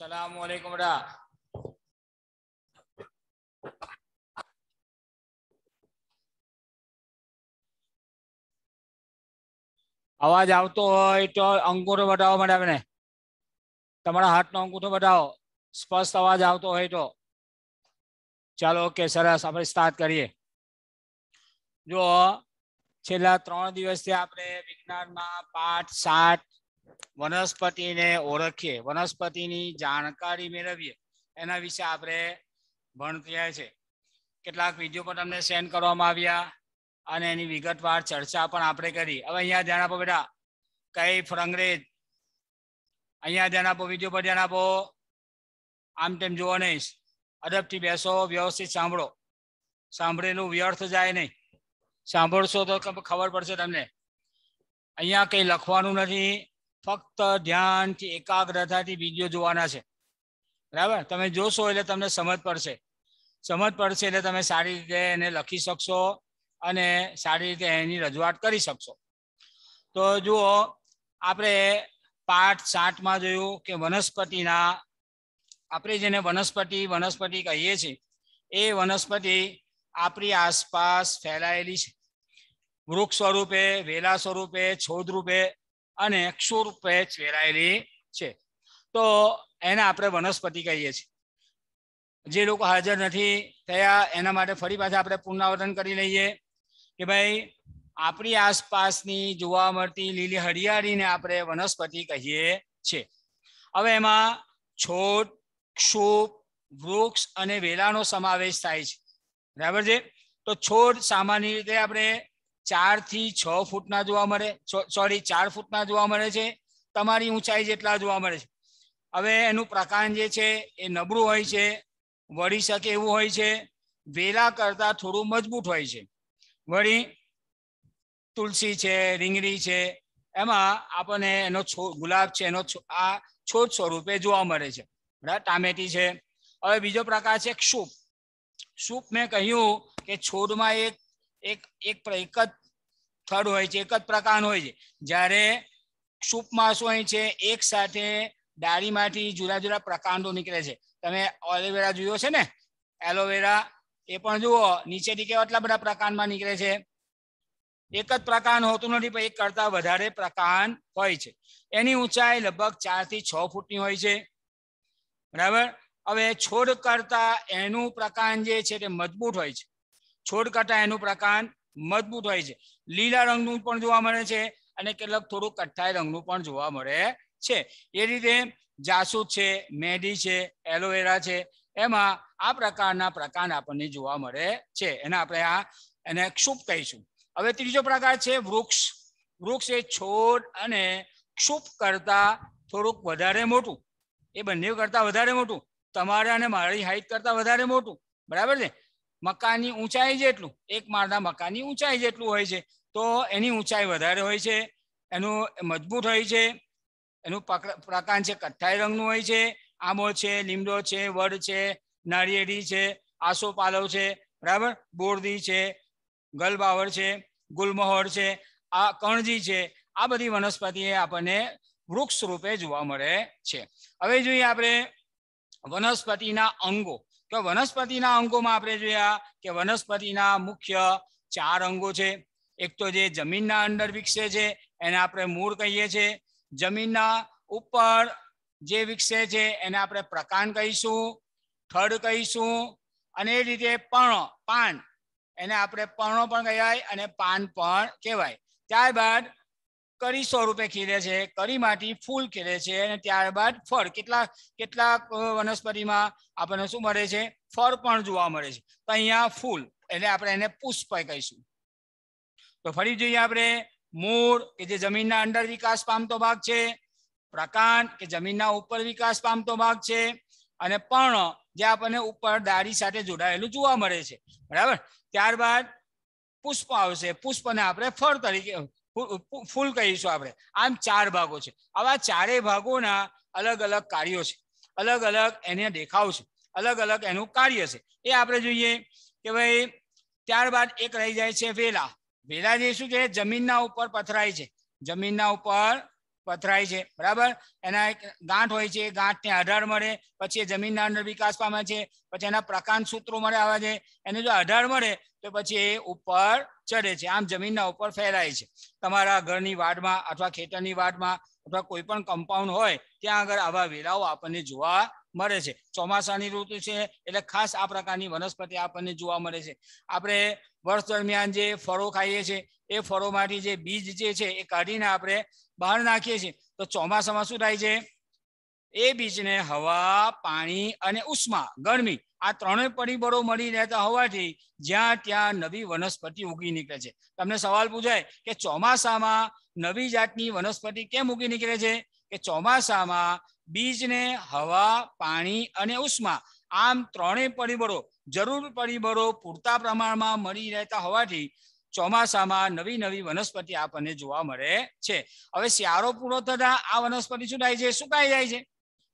السلام عليكم دا आवाज तो अंगूठो बताओ मैडम ने तमारा हाथ नो अंगूठो बताओ स्पष्ट आवाज आवतो होय तो चलो ओके सरस आप स्टार्ट करिए जो छेला 3 दिवस से आपने विज्ञान में पाठ વનસ્પતિને ઓળખીએ વનસ્પતિની જાણકારી મેળવીએ એના વિશે આપણે ભણત્યા છે કેટલાક વિડીયો પણ તમને સેન્ડ કરવામાં આવ્યા અને એની વિગતવાર ચર્ચા પણ આપણે કરી હવે અહીંયા ધ્યાન આપો બેટા કઈ ફ્રંગરેજ અહીંયા ધ્યાન આપો વિડીયો પર ધ્યાન આપો આમ તેમ જુઓ નહીં અદબથી બેસો વ્યવસ્થિત સાંભળો સાંભળેલું વ્યર્થ જાય નહીં સાંભળશો તો ખબર પડશે તમને અહીંયા કંઈ લખવાનું નથી ફક્ત ધ્યાનથી એકાગ્રતાથી વિડીયો જોવાના છે બરાબર તમે જોશો એટલે તમને સમજ પડશે સમજ પડશે એટલે તમે સારી રીતે એને લખી શકશો અને સારી રીતે એની રજૂઆત કરી શકશો તો જુઓ આપણે પાઠ સાઠમાં જોયું કે વનસ્પતિના આપણે જેને વનસ્પતિ વનસ્પતિ કહીએ છીએ એ વનસ્પતિ આપણી આસપાસ ફેલાયેલી છે વૃક્ષ સ્વરૂપે વેલા સ્વરૂપે છોડ રૂપે અને ક્ષુર રૂપે વેરાયેલી છે તો એને આપણે વનસ્પતિ કહીએ છીએ જે લોકો હાજર નથી થયા એના માટે ફરી પાછા આપણે પુનરાવર્તન કરી લઈએ કે ભાઈ આપણી આસપાસની જોવા મળતી લીલી હરિયાળીને આપણે વનસ્પતિ કહીએ છીએ હવે એમાં છોડ ક્ષુપ વૃક્ષ અને વેલાનો સમાવેશ થાય છે બરાબર છે તો છોડ સામાન્ય રીતે આપણે ચાર થી છ ફૂટના જોવા મળે સોરી ચાર ફૂટના જોવા મળે છે તમારી ઊંચાઈ જેટલા જોવા મળે છે હવે એનું પ્રકાંડ જે છે એ નબળું હોય છે વળી શકે એવું હોય છે વેલા કરતા થોડું મજબૂત હોય છે વળી તુલસી છે રીંગણી છે એમાં આપણને એનો ગુલાબ છે એનો આ છોડ સ્વરૂપે જોવા મળે છે બરાબર ટામેટી છે હવે બીજો પ્રકાર છે ક્ષુપ સૂપ મેં કહ્યું કે છોડમાં એક એક એક એક જ થડ હોય છે એક જ પ્રકારનું હોય છે જ્યારે સૂપમાંસ હોય છે એક સાથે ડાળીમાંથી જુદા જુદા પ્રકાંડો નીકળે છે તમે ઓલિવેરા જોયો છે ને એલોવેરા એ પણ જુઓ નીચેથી કેવા આટલા બધા પ્રકાંડમાં નીકળે છે એક જ પ્રકાંડ હોતું નથી પણ એક કરતા વધારે પ્રકાંડ હોય છે એની ઊંચાઈ લગભગ ચાર થી છ ફૂટની હોય છે બરાબર હવે છોડ કરતા એનું પ્રકાંડ જે છે તે મજબૂત હોય છે છોડ કરતા એનું પ્રકાંડ મજબૂત હોય છે લીલા રંગનું પણ જોવા મળે છે અને કેટલાક થોડું કઠ્ઠાઈ રંગનું પણ જોવા મળે છે એ રીતે જાસૂદ છે મેદી છે એલોવેરા છે એમાં આ પ્રકારના પ્રકાંડ આપણને જોવા મળે છે એને આપણે આ એને ક્ષુપ કહીશું હવે ત્રીજો પ્રકાર છે વૃક્ષ વૃક્ષ એ છોડ અને ક્ષુપ કરતા થોડુંક વધારે મોટું એ બંને કરતા વધારે મોટું તમારે અને મારી હાઈટ કરતા વધારે મોટું બરાબર છે મકાનની ઊંચાઈ જેટલું એક માળના મકાનની ઊંચાઈ જેટલું હોય છે તો એની ઊંચાઈ વધારે હોય છે એનું મજબૂત હોય છે એનું પ્રકાંડ છે કથ્થાઈ રંગનું હોય છે આંબો છે લીમડો છે વડ છે નાળિયેરી છે આસોપાલવ છે બરાબર બોરદી છે ગલબાવર છે ગુલમહોર છે આ કણજી છે આ બધી વનસ્પતિ આપણને વૃક્ષ રૂપે જોવા મળે છે હવે જોઈએ આપણે વનસ્પતિના અંગો કે વનસ્પતિના અંગોમાં આપણે જોયા કે વનસ્પતિના મુખ્ય ચાર અંગો છે એક તો જે જમીનના અંદર વિકસે છે એને આપણે મૂળ કહીએ છીએ જમીનના ઉપર જે વિકસે છે એને આપણે પ્રકાંડ કહીશું થડ કહીશું અને એ રીતે પર્ણો પાન એને આપણે પર્ણો પણ કહેવાય અને પાન પણ કહેવાય ત્યારબાદ કરી સ્વરૂપે ખીરે છે માટી ફૂલ ખીરે છે અને ત્યારબાદ ફળ કેટલા કેટલાક વનસ્પતિમાં આપણને શું મળે છે ફળ પણ જોવા મળે છે તો અહીંયા ફૂલ એટલે આપણે એને પુષ્પ કહીશું તો ફરી જોઈએ આપણે મૂળ કે જે જમીનના અંદર વિકાસ પામતો ભાગ છે પ્રકાંડ કે જમીનના ઉપર વિકાસ પામતો ભાગ છે અને પણ જે આપણને ઉપર દાઢી સાથે જોડાયેલું જોવા મળે છે બરાબર ત્યારબાદ પુષ્પ આવશે પુષ્પને આપણે ફળ તરીકે ફૂલ કહીશું આપણે આમ ચાર ભાગો છે આવા ચારેય ભાગોના અલગ અલગ કાર્યો છે અલગ અલગ એને દેખાવ છે અલગ અલગ એનું કાર્ય છે એ આપણે જોઈએ કે ભાઈ ત્યારબાદ એક રહી જાય છે વેલા વેલા જે શું છે જમીનના ઉપર પથરાય છે જમીનના ઉપર પથરાય છે બરાબર એના એક ગાંઠ હોય છે ગાંઠને આધાર મળે પછી જમીનના અંદર વિકાસ પામે છે પછી એના પ્રકાંડ સૂત્રો મળે આવે છે એને જો આધાર મળે તો પછી એ ઉપર ચડે છે આમ જમીનના ઉપર ફેલાય છે તમારા ઘરની વાડમાં અથવા ખેતરની વાડમાં અથવા કોઈ પણ કમ્પાઉન્ડ હોય ત્યાં આગળ આવા વેલાઓ આપણને જોવા મળે છે ચોમાસાની ઋતુ છે એટલે ખાસ આ પ્રકારની વનસ્પતિ આપણને જોવા મળે છે આપણે વર્ષ દરમિયાન જે ફળો ખાઈએ છીએ એ ફળોમાંથી જે બીજ જે છે એ કાઢીને આપણે બહાર નાખીએ છીએ તો ચોમાસામાં શું થાય છે એ બીજને હવા પાણી અને ઉષ્મા ગરમી આ ત્રણેય પરિબળો મળી રહેતા હોવાથી જ્યાં ત્યાં નવી વનસ્પતિ ઉગી નીકળે છે તમને સવાલ પૂછાય કે ચોમાસામાં નવી જાતની વનસ્પતિ કેમ ઉગી નીકળે છે કે ચોમાસામાં બીજને હવા પાણી અને ઉષ્મા આમ ત્રણેય પરિબળો જરૂર પરિબળો પૂરતા પ્રમાણમાં મળી રહેતા હોવાથી ચોમાસામાં નવી નવી વનસ્પતિ આપણને જોવા મળે છે હવે શિયાળો પૂરો થતા આ વનસ્પતિ શું થાય છે સુકાઈ જાય છે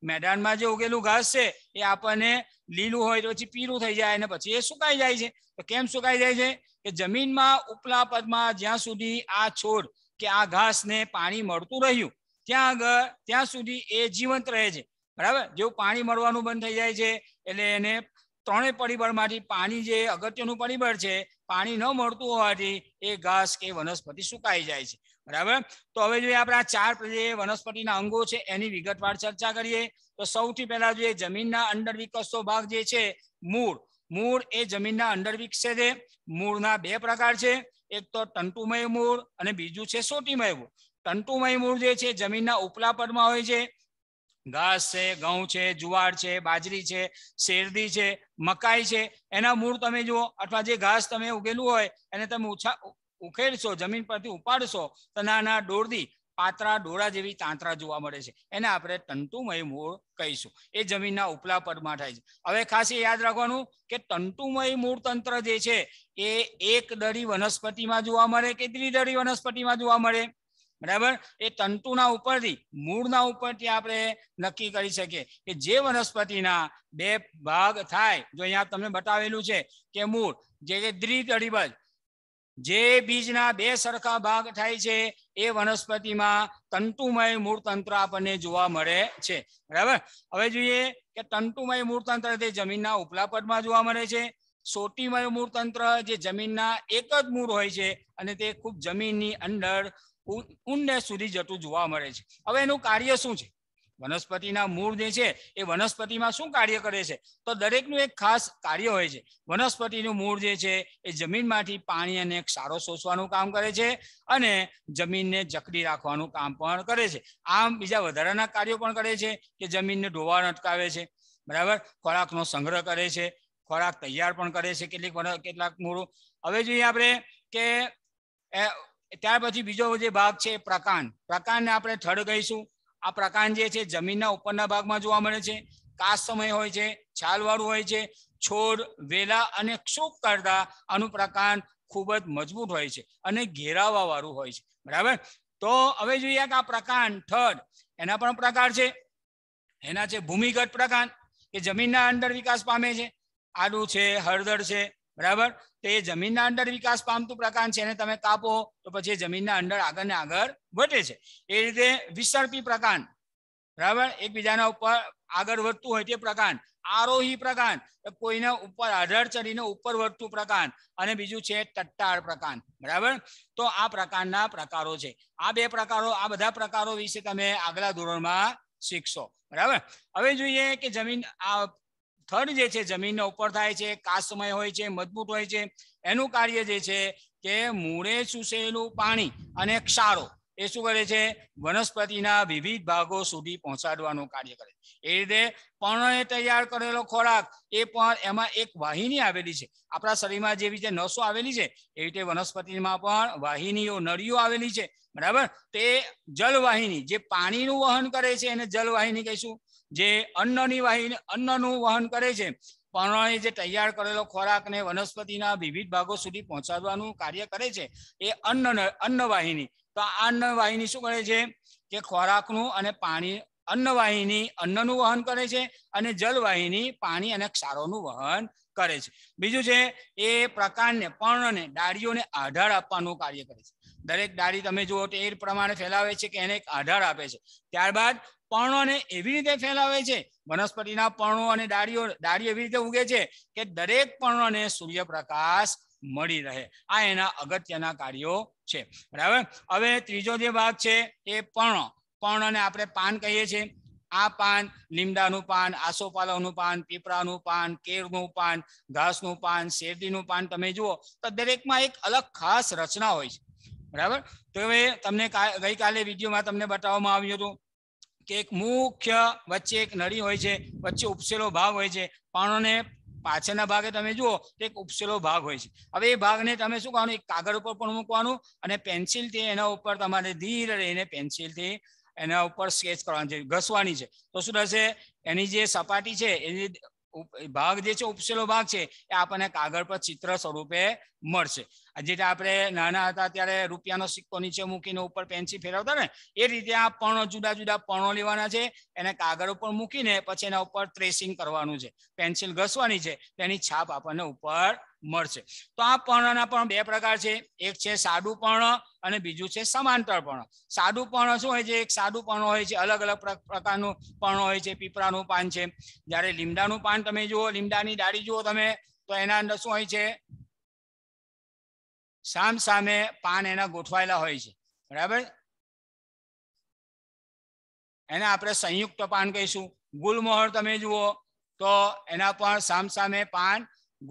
મેદાનમાં જે ઉગેલું ઘાસ છે એ આપણને લીલું હોય તો પછી પીળું થઈ જાય અને પછી એ સુકાઈ જાય છે તો કેમ સુકાઈ જાય છે કે જમીનમાં ઉપલા પદમાં જ્યાં સુધી આ છોડ કે આ ઘાસને પાણી મળતું રહ્યું ત્યાં આગળ ત્યાં સુધી એ જીવંત રહે છે બરાબર જેવું પાણી મળવાનું બંધ થઈ જાય છે એટલે એને ત્રણેય પરિબળમાંથી પાણી જે અગત્યનું પરિબળ છે પાણી ન મળતું હોવાથી એ ઘાસ કે વનસ્પતિ સુકાઈ જાય છે બરાબર તો હવે જોઈએ આપણે આ ચાર જે વનસ્પતિના અંગો છે એની વિગતવાર ચર્ચા કરીએ તો સૌથી પહેલા જોઈએ જમીનના અંદર વિકસતો ભાગ જે છે મૂળ મૂળ એ જમીનના અંદર વિકસે છે મૂળના બે પ્રકાર છે એક તો તંતુમય મૂળ અને બીજું છે સોટીમય મૂળ તંતુમય મૂળ જે છે જમીનના ઉપલા પડમાં હોય છે ઘાસ છે ઘઉં છે જુવાર છે બાજરી છે શેરડી છે મકાઈ છે એના મૂળ તમે જુઓ અથવા જે ઘાસ તમે ઉગેલું હોય એને તમે ઉછા ઉખેડશો જમીન પરથી ઉપાડશો તો નાના દોરદી પાતરા ડોળા જેવી તાંતરા જોવા મળે છે એને આપણે તંતુમય મૂળ કહીશું એ જમીનના ઉપલા પદમાં થાય છે હવે ખાસ એ યાદ રાખવાનું કે તંતુમય મૂળ તંત્ર જે છે એ એક દળી વનસ્પતિમાં જોવા મળે કે ત્રિદળી વનસ્પતિમાં જોવા મળે બરાબર એ તંતુના ઉપરથી મૂળના ઉપરથી આપણે નક્કી કરી શકીએ કે જે વનસ્પતિના બે ભાગ થાય જો અહીંયા તમને બતાવેલું છે કે મૂળ જે કે દ્વિદળીબજ જે બીજના બે સરખા ભાગ થાય છે એ વનસ્પતિમાં તંતુમય મૂળતંત્ર આપણને જોવા મળે છે બરાબર હવે જોઈએ કે તંતુમય મૂળતંત્ર તે જમીનના ઉપલા પદમાં જોવા મળે છે સોટીમય મૂળતંત્ર જે જમીનના એક જ મૂળ હોય છે અને તે ખૂબ જમીનની અંદર ઊંડે સુધી જતું જોવા મળે છે હવે એનું કાર્ય શું છે વનસ્પતિના મૂળ જે છે એ વનસ્પતિમાં શું કાર્ય કરે છે તો દરેકનું એક ખાસ કાર્ય હોય છે વનસ્પતિનું મૂળ જે છે એ જમીનમાંથી પાણી અને ક્ષારો શોષવાનું કામ કરે છે અને જમીનને જકડી રાખવાનું કામ પણ કરે છે આમ બીજા વધારાના કાર્યો પણ કરે છે કે જમીનને ઢોવાણ અટકાવે છે બરાબર ખોરાકનો સંગ્રહ કરે છે ખોરાક તૈયાર પણ કરે છે કેટલીક કેટલાક મૂળ હવે જોઈએ આપણે કે ત્યાર પછી બીજો જે ભાગ છે પ્રકાંડ પ્રકાંડને આપણે થડ કહીશું આ પ્રકાંડ જે છે જમીનના ઉપરના ભાગમાં જોવા મળે છે કાસ સમય હોય છે છાલવાળું હોય છે છોડ વેલા અને ક્ષુપ કરતા આનું પ્રકાંડ ખૂબ જ મજબૂત હોય છે અને ઘેરાવા વાળું હોય છે બરાબર તો હવે જોઈએ કે આ પ્રકાંડ થડ એના પણ પ્રકાર છે એના છે ભૂમિગત પ્રકાંડ કે જમીનના અંદર વિકાસ પામે છે આડું છે હળદર છે બરાબર તો એ જમીનના અંદર વિકાસ પામતું પ્રકાંડ છે એને તમે કાપો તો પછી જમીનના અંદર આગળ ને આગળ વધે છે એ રીતે વિસર્પી પ્રકાંડ બરાબર એકબીજાના ઉપર આગળ વધતું હોય તે પ્રકાંડ આરોહી પ્રકાંડ કોઈને ઉપર આધાર ચડીને ઉપર વધતું પ્રકાંડ અને બીજું છે તટ્ટાળ પ્રકાંડ બરાબર તો આ પ્રકારના પ્રકારો છે આ બે પ્રકારો આ બધા પ્રકારો વિશે તમે આગલા ધોરણમાં શીખશો બરાબર હવે જોઈએ કે જમીન આ થડ જે છે જમીનના ઉપર થાય છે કાસમય હોય છે મજબૂત હોય છે એનું કાર્ય જે છે કે મૂળે ચૂસેલું પાણી અને ક્ષારો એ શું કરે છે વનસ્પતિના વિવિધ ભાગો સુધી પહોંચાડવાનું કાર્ય કરે એ રીતે પર્ણએ તૈયાર કરેલો ખોરાક એ પણ એમાં એક વાહિની આવેલી છે આપણા શરીરમાં જેવી જે નસો આવેલી છે એવી રીતે વનસ્પતિમાં પણ વાહિનીઓ નળીઓ આવેલી છે બરાબર તે જલવાહિની જે પાણીનું વહન કરે છે એને જલવાહિની કહીશું જે અન્નની વાહિની અન્નનું વહન કરે છે પર્ણએ જે તૈયાર કરેલો ખોરાકને વનસ્પતિના વિવિધ ભાગો સુધી પહોંચાડવાનું કાર્ય કરે છે એ અન્ન અન્નવાહિની તો આ અન્નવાહિની શું કરે છે કે ખોરાકનું અને પાણી અન્નવાહિની અન્નનું વહન કરે છે અને જલવાહિની પાણી અને ક્ષારોનું વહન કરે છે બીજું છે એ પ્રકારને પર્ણને ડાળીઓને આધાર આપવાનું કાર્ય કરે છે દરેક ડાળી તમે જુઓ તો એ પ્રમાણે ફેલાવે છે કે એને એક આધાર આપે છે ત્યારબાદ પર્ણોને એવી રીતે ફેલાવે છે વનસ્પતિના પર્ણો અને ડાળીઓ ડાળી એવી રીતે ઉગે છે કે દરેક પર્ણોને સૂર્યપ્રકાશ મળી રહે આ એના અગત્યના કાર્યો છે બરાબર હવે ત્રીજો જે ભાગ છે એ પર્ણો પર્ણને આપણે પાન કહીએ છીએ આ પાન લીમડાનું પાન આસોપાલવનું પાન પીપળાનું પાન કેરનું પાન ઘાસનું પાન શેરડીનું પાન તમે જુઓ તો દરેકમાં એક અલગ ખાસ રચના હોય છે બરાબર તો હવે તમને ગઈકાલે વિડીયોમાં તમને બતાવવામાં આવ્યું હતું કે એક મુખ્ય વચ્ચે એક નળી હોય છે વચ્ચે ઉપસેલો ભાગ હોય છે પાણોને પાછળના ભાગે તમે જુઓ તો એક ઉપસેલો ભાગ હોય છે હવે એ ભાગને તમે શું કરવાનું એક કાગળ ઉપર પણ મૂકવાનું અને પેન્સિલથી એના ઉપર તમારે ધીર રહીને પેન્સિલથી એના ઉપર સ્કેચ કરવાની છે ઘસવાની છે તો શું થશે એની જે સપાટી છે એની ભાગ જે છે ઉપસેલો ભાગ છે એ આપણને કાગળ પર ચિત્ર સ્વરૂપે મળશે જે જેটা આપણે નાના હતા ત્યારે રૂપિયાનો સિક્કો નીચે મૂકીને ઉપર પેન્સિલ ફેરવતા ને એ રીતે આ પણ જુદા જુદા પર્ણો લેવાના છે એને કાગળ ઉપર મૂકીને પછી એના ઉપર ટ્રેસિંગ કરવાનું છે પેન્સિલ ઘસવાની છે તેની છાપ આપણને ઉપર મળશે તો આ પર્ણના પણ બે પ્રકાર છે એક છે સાદું પર્ણ અને બીજું છે સમાંતર પર્ણ સાદું પર્ણ શું હોય છે એક સાદું પર્ણ હોય છે અલગ અલગ પ્રકારનું પર્ણ હોય છે પીપળાનું પાન છે જ્યારે લીમડાનું પાન તમે જુઓ લીમડાની ડાળી જુઓ તમે તો એના અંદર શું હોય છે સામ સામે પાન એના ગોઠવાયેલા હોય છે બરાબર એને આપણે સંયુક્ત પાન કહીશું ગુલમોહર તમે જુઓ તો એના પણ સામ સામે પાન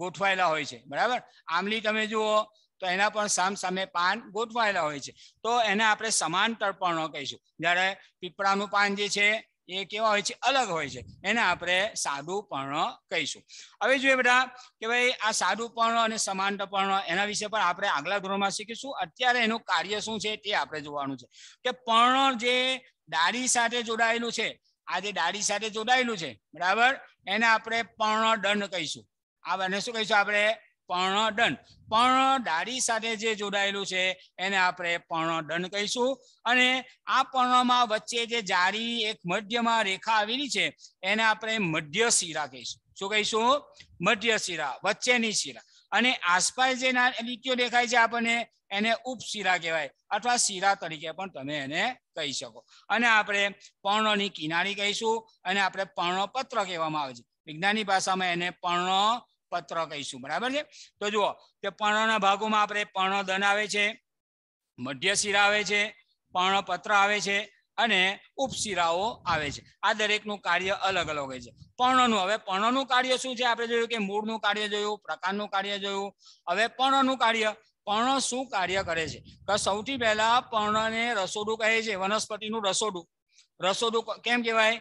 ગોઠવાયેલા હોય છે બરાબર આમલી તમે જુઓ તો એના પણ સામ સામે પાન ગોઠવાયેલા હોય છે તો એને આપણે સમાંતર પર્ણો કહીશું જ્યારે પીપળાનું પાન જે છે એ કેવા હોય છે અલગ હોય છે એને આપણે સાદુપર્ણ કહીશું હવે જોઈએ બધા કે ભાઈ આ સાદુપર્ણ અને સમાનતાપર્ણ એના વિશે પણ આપણે આગલા ધોરણમાં શીખીશું અત્યારે એનું કાર્ય શું છે તે આપણે જોવાનું છે કે પર્ણ જે દાડી સાથે જોડાયેલું છે આ જે દાડી સાથે જોડાયેલું છે બરાબર એને આપણે પર્ણ દંડ કહીશું આ બને શું કહીશું આપણે પર્ણદંડ પર્ણ દાડી સાથે જે જોડાયેલું છે એને આપણે પર્ણદંડ કહીશું અને આ પર્ણમાં વચ્ચે જે જારી એક મધ્યમાં રેખા આવેલી છે એને આપણે મધ્ય શિરા કહીશું શું કહીશું મધ્ય શિરા વચ્ચેની શિરા અને આસપાસ જે લીટીઓ દેખાય છે આપણને એને ઉપશિરા કહેવાય અથવા શિરા તરીકે પણ તમે એને કહી શકો અને આપણે પર્ણની કિનારી કહીશું અને આપણે પર્ણપત્ર કહેવામાં આવે છે વિજ્ઞાની ભાષામાં એને પર્ણ પત્ર કહીશું બરાબર છે તો જુઓ કે પર્ણના ભાગોમાં આપણે પર્ણદન આવે છે મધ્યશિરા આવે છે પર્ણપત્ર આવે છે અને ઉપશિરાઓ આવે છે આ દરેકનું કાર્ય અલગ અલગ હોય છે પર્ણનું હવે પર્ણનું કાર્ય શું છે આપણે જોયું કે મૂળનું કાર્ય જોયું પ્રકારનું કાર્ય જોયું હવે પર્ણનું કાર્ય પર્ણ શું કાર્ય કરે છે તો સૌથી પહેલા પર્ણને રસોડું કહે છે વનસ્પતિનું રસોડું રસોડું કેમ કહેવાય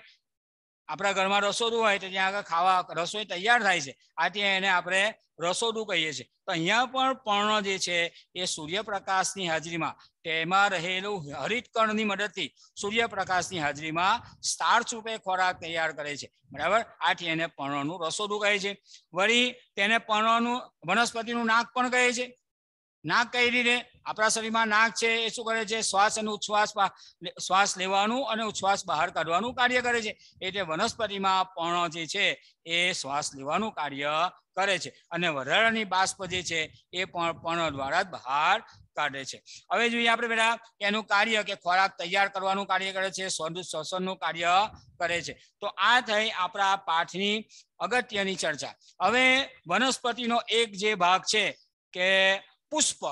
આપણા ઘરમાં રસોડું હોય તો ત્યાં આગળ ખાવા રસોઈ તૈયાર થાય છે આથી એને આપણે રસોડું કહીએ છીએ તો અહીંયા પણ પર્ણ જે છે એ સૂર્યપ્રકાશની હાજરીમાં તેમાં રહેલું હરિતકણની મદદથી સૂર્યપ્રકાશની હાજરીમાં સ્ટાર્ચ રૂપે ખોરાક તૈયાર કરે છે બરાબર આથી એને પર્ણનું રસોડું કહે છે વળી તેને પર્ણનું વનસ્પતિનું નાક પણ કહે છે નાક કઈ રીતે આપણા શરીરમાં નાક છે એ શું કરે છે શ્વાસ અને ઉચ્છ્વાસ શ્વાસ લેવાનું અને ઉચ્છ્વાસ બહાર કાઢવાનું કાર્ય કરે છે એટલે વનસ્પતિમાં પણ જે છે એ શ્વાસ લેવાનું કાર્ય કરે છે અને વરાળાની બાષ્પ જે છે એ પણ પર્ણ દ્વારા બહાર કાઢે છે હવે જોઈએ આપણે બેટા એનું કાર્ય કે ખોરાક તૈયાર કરવાનું કાર્ય કરે છે શ્વસનનું કાર્ય કરે છે તો આ થઈ આપણા પાઠની અગત્યની ચર્ચા હવે વનસ્પતિનો એક જે ભાગ છે કે પુષ્પ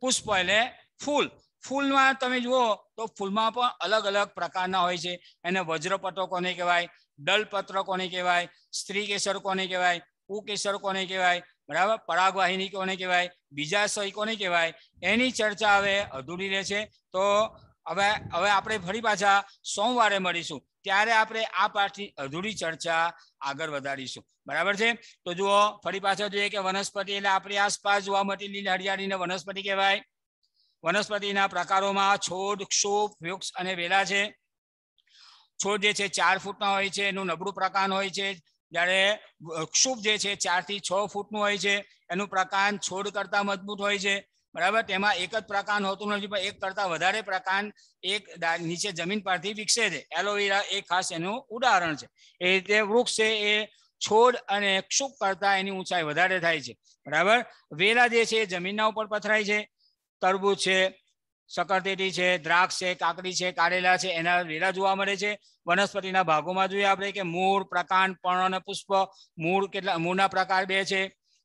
પુષ્પ એટલે ફૂલ ફૂલમાં તમે જુઓ તો ફૂલમાં પણ અલગ અલગ પ્રકારના હોય છે એને વજ્રપત્ર કોને કહેવાય દલપત્ર કોને કહેવાય સ્ત્રી કેસર કોને કહેવાય કુકેસર કોને કહેવાય બરાબર પરાગવાહિની કોને કહેવાય બીજા બીજાશય કોને કહેવાય એની ચર્ચા હવે અધૂરી રહે છે તો હવે હવે આપણે ફરી પાછા સોમવારે મળીશું ત્યારે આપણે આ પાઠની અધૂરી ચર્ચા આગળ વધારીશું બરાબર છે તો જુઓ ફરી પાછળ જોઈએ કે વનસ્પતિ એટલે આપણી આસપાસ જોવા મળતી લીલ હરિયાળીને વનસ્પતિ કહેવાય વનસ્પતિના પ્રકારોમાં છોડ ક્ષોપ વૃક્ષ અને વેલા છે છોડ જે છે ચાર ફૂટના હોય છે એનું નબળું પ્રકાંડ હોય છે જ્યારે ક્ષુપ જે છે ચારથી છ ફૂટનું હોય છે એનું પ્રકાંડ છોડ કરતાં મજબૂત હોય છે બરાબર તેમાં એક જ પ્રકાંડ હોતું નથી પણ એક કરતાં વધારે પ્રકાંડ એક નીચે જમીન પરથી વિકસે છે એલોવેરા એ ખાસ એનું ઉદાહરણ છે એ રીતે વૃક્ષ છે એ છોડ અને ક્ષુપ કરતાં એની ઊંચાઈ વધારે થાય છે બરાબર વેલા જે છે એ જમીનના ઉપર પથરાય છે તરબૂચ છે સકરતેટી છે દ્રાક્ષ છે કાકડી છે કારેલા છે એના વેલા જોવા મળે છે વનસ્પતિના ભાગોમાં જોઈએ આપણે કે મૂળ પ્રકાંડ પર્ણ અને પુષ્પ મૂળ કેટલા મૂળના પ્રકાર બે છે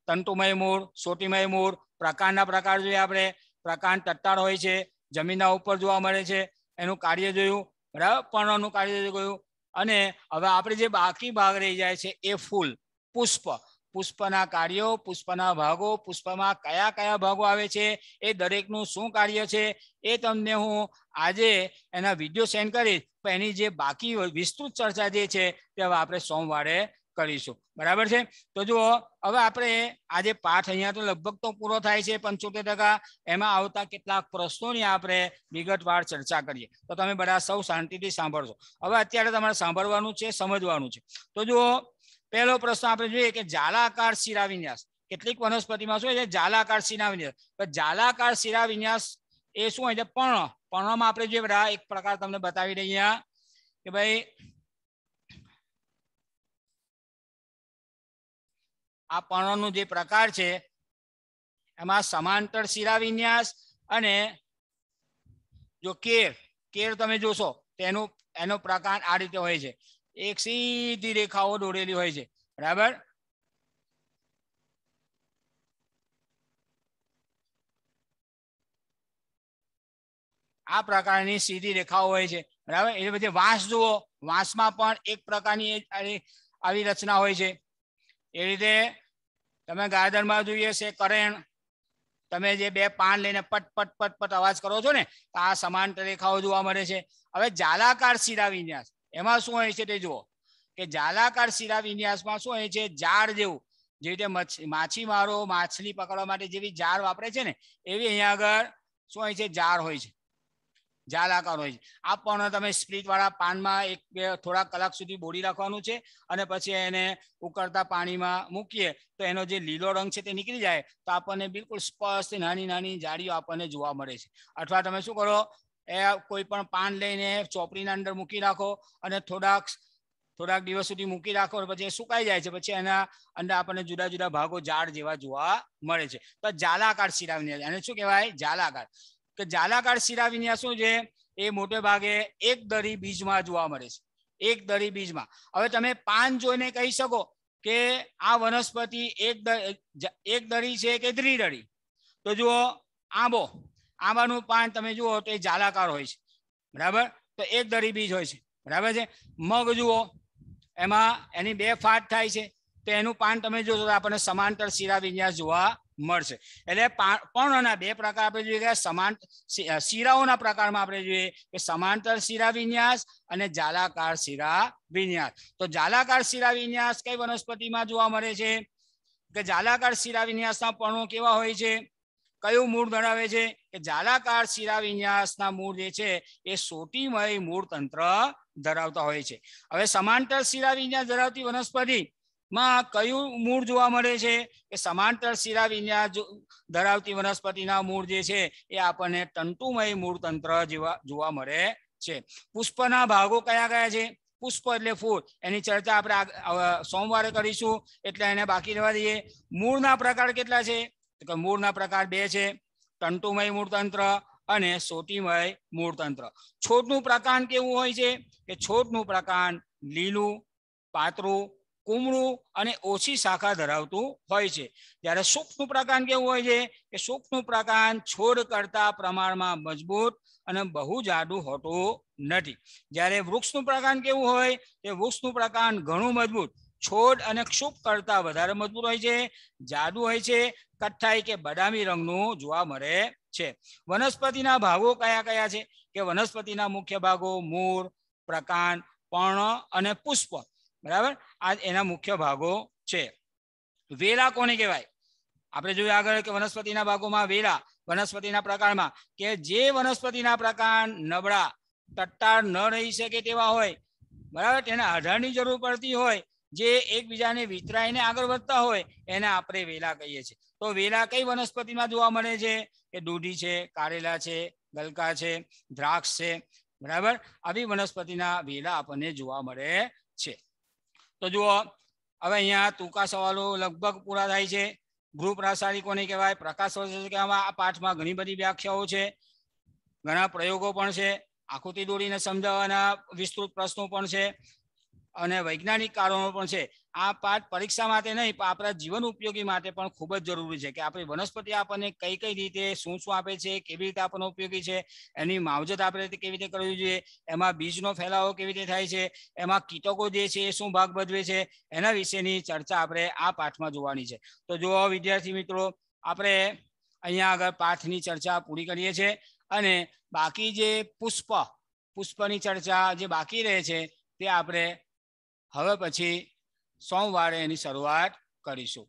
તંતુમય મૂળ સોટીમય મૂળ પ્રકારના પ્રકાર જોઈએ આપણે પ્રકાર તટ્ટાર હોય છે જમીનના ઉપર જોવા મળે છે એનું કાર્ય જોયું બરાબર પર્ણનું કાર્ય જોયું અને હવે આપણે જે બાકી ભાગ રહી જાય છે એ ફૂલ પુષ્પ પુષ્પના કાર્યો પુષ્પના ભાગો પુષ્પમાં કયા કયા ભાગો આવે છે એ દરેકનું શું કાર્ય છે એ તમને હું આજે એના વિડીયો સેન્ડ કરીશ પણ એની જે બાકી વિસ્તૃત ચર્ચા જે છે તે હવે આપણે સોમવારે કરીશું બરાબર છે તો જુઓ હવે આપણે આજે પાઠ અહીંયા તો લગભગ તો પૂરો થાય છે પંચોતેર ટકા એમાં આવતા કેટલાક પ્રશ્નોની આપણે વિગતવાર ચર્ચા કરીએ તો તમે બધા સૌ શાંતિથી સાંભળશો હવે અત્યારે તમારે સાંભળવાનું છે સમજવાનું છે તો જુઓ પહેલો પ્રશ્ન આપણે જોઈએ કે જાલાકાર શિરા વિન્યાસ કેટલીક વનસ્પતિમાં શું છે જાલાકાર શિરા તો જાલાકાર શિરા વિન્યાસ એ શું હોય છે પર્ણ પર્ણમાં આપણે જે બધા એક પ્રકાર તમને બતાવી રહ્યા કે ભાઈ આ પર્ણોનું જે પ્રકાર છે એમાં સમાંતર શિરા વિન્યાસ અને જો કેર કેર તમે જોશો તેનો એનો પ્રકાર આ રીતે હોય છે એક સીધી રેખાઓ દોરેલી હોય છે બરાબર આ પ્રકારની સીધી રેખાઓ હોય છે બરાબર એટલે પછી વાંસ જુઓ વાંસમાં પણ એક પ્રકારની આવી રચના હોય છે એ રીતે તમે ગાર્ડનમાં જોઈએ છે કરેણ તમે જે બે પાન લઈને પટ પટ પટ પટ અવાજ કરો છો ને તો આ સમાન રેખાઓ જોવા મળે છે હવે જાલાકાર શિરા વિન્યાસ એમાં શું હોય છે તે જુઓ કે જાલાકાર શિરા વિન્યાસમાં શું હોય છે જાળ જેવું જે રીતે માછીમારો માછલી પકડવા માટે જેવી જાળ વાપરે છે ને એવી અહીંયા આગળ શું હોય છે જાળ હોય છે ઝાલ આકાર છે આ પણ તમે સ્પ્લિટવાળા પાનમાં એક બે થોડા કલાક સુધી બોળી રાખવાનું છે અને પછી એને ઉકળતા પાણીમાં મૂકીએ તો એનો જે લીલો રંગ છે તે નીકળી જાય તો આપણને બિલકુલ સ્પષ્ટ નાની નાની જાળીઓ આપણને જોવા મળે છે અથવા તમે શું કરો એ કોઈ પણ પાન લઈને ચોપડીના અંદર મૂકી રાખો અને થોડાક થોડાક દિવસ સુધી મૂકી રાખો પછી સુકાઈ જાય છે પછી એના અંદર આપણને જુદા જુદા ભાગો ઝાડ જેવા જોવા મળે છે તો જાલાકાર શિરાવની અને શું કહેવાય જાલાકાર તો જાલાકાર શિરા વિન્યાસો છે એ મોટે ભાગે એક દરી બીજમાં જોવા મળે છે એક દરી બીજમાં હવે તમે પાન જોઈને કહી શકો કે આ વનસ્પતિ એક એક દરી છે કે દ્વિદળી તો જુઓ આંબો આંબાનું પાન તમે જુઓ તો એ જાલાકાર હોય છે બરાબર તો એક દરી બીજ હોય છે બરાબર છે મગ જુઓ એમાં એની બે ફાટ થાય છે તો એનું પાન તમે જોશો તો આપણને સમાંતર શિરા વિન્યાસ જોવા મળશે એટલે પર્ણના બે પ્રકાર આપણે જોઈએ કે સમાન શિરાઓના પ્રકારમાં આપણે જોઈએ કે સમાંતર શિરા વિન્યાસ અને જાલાકાર શિરા વિન્યાસ તો જાલાકાર શિરા વિન્યાસ કઈ વનસ્પતિમાં જોવા મળે છે કે જાલાકાર શિરા વિન્યાસના પર્ણો કેવા હોય છે કયું મૂળ ધરાવે છે કે જાલાકાર શિરા વિન્યાસના મૂળ જે છે એ સોટીમય મૂળ તંત્ર ધરાવતા હોય છે હવે સમાંતર શિરા વિન્યાસ ધરાવતી વનસ્પતિ માં કયું મૂળ જોવા મળે છે કે સમાંતર શિરા વિન્યાસ ધરાવતી વનસ્પતિના મૂળ જે છે એ આપણને તંતુમય મૂળ તંત્ર જેવા જોવા મળે છે પુષ્પના ભાગો કયા કયા છે પુષ્પ એટલે ફૂલ એની ચર્ચા આપણે સોમવારે કરીશું એટલે એને બાકી રહેવા દઈએ મૂળના પ્રકાર કેટલા છે તો મૂળના પ્રકાર બે છે તંતુમય મૂળતંત્ર અને સોટીમય મૂળતંત્ર છોડનું પ્રકાંડ કેવું હોય છે કે છોડનું પ્રકાંડ લીલું પાતળું કુમળું અને ઓછી શાખા ધરાવતું હોય છે જ્યારે સૂક્ષ્મ પ્રકાંડ કેવું હોય છે કે સૂક્ષ્મ પ્રકાંડ છોડ કરતા પ્રમાણમાં મજબૂત અને બહુ જાડું હોતું નથી જ્યારે વૃક્ષનું પ્રકાંડ કેવું હોય કે વૃક્ષનું પ્રકાંડ ઘણું મજબૂત છોડ અને ક્ષુપ કરતા વધારે મજબૂત હોય છે જાડું હોય છે કઠ્ઠાઈ કે બદામી રંગનું જોવા મળે છે વનસ્પતિના ભાગો કયા કયા છે કે વનસ્પતિના મુખ્ય ભાગો મૂળ પ્રકાંડ પર્ણ અને પુષ્પ બરાબર આ એના મુખ્ય ભાગો છે વેલા કોને કહેવાય આપણે જોયું આગળ કે વનસ્પતિના ભાગોમાં વેલા વનસ્પતિના પ્રકારમાં કે જે વનસ્પતિના પ્રકાર નબળા ટટ્ટાર ન રહી શકે તેવા હોય બરાબર તેના આધારની જરૂર પડતી હોય જે એકબીજાને વિતરાઈને આગળ વધતા હોય એને આપણે વેલા કહીએ છીએ તો વેલા કઈ વનસ્પતિમાં જોવા મળે છે કે દૂધી છે કારેલા છે ગલકા છે દ્રાક્ષ છે બરાબર આવી વનસ્પતિના વેલા આપણને જોવા મળે છે તો જુઓ હવે અહીંયા ટૂંકા સવાલો લગભગ પૂરા થાય છે ગૃહ રાસાયણિક કહેવાય પ્રકાશ કહેવામાં આ પાઠમાં ઘણી બધી વ્યાખ્યાઓ છે ઘણા પ્રયોગો પણ છે આકૃતિ દોડીને સમજાવવાના વિસ્તૃત પ્રશ્નો પણ છે અને વૈજ્ઞાનિક કારણો પણ છે આ પાઠ પરીક્ષા માટે નહીં પણ આપણા જીવન ઉપયોગી માટે પણ ખૂબ જ જરૂરી છે કે આપણી વનસ્પતિ આપણને કઈ કઈ રીતે શું શું આપે છે કેવી રીતે આપણને ઉપયોગી છે એની માવજત આપણે કેવી રીતે કરવી જોઈએ એમાં બીજનો ફેલાવો કેવી રીતે થાય છે એમાં કીટકો જે છે એ શું ભાગ ભજવે છે એના વિશેની ચર્ચા આપણે આ પાઠમાં જોવાની છે તો જો વિદ્યાર્થી મિત્રો આપણે અહીંયા આગળ પાઠની ચર્ચા પૂરી કરીએ છીએ અને બાકી જે પુષ્પ પુષ્પની ચર્ચા જે બાકી રહે છે તે આપણે હવે પછી સોમવારે એની શરૂઆત કરીશું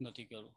નથી કર્યું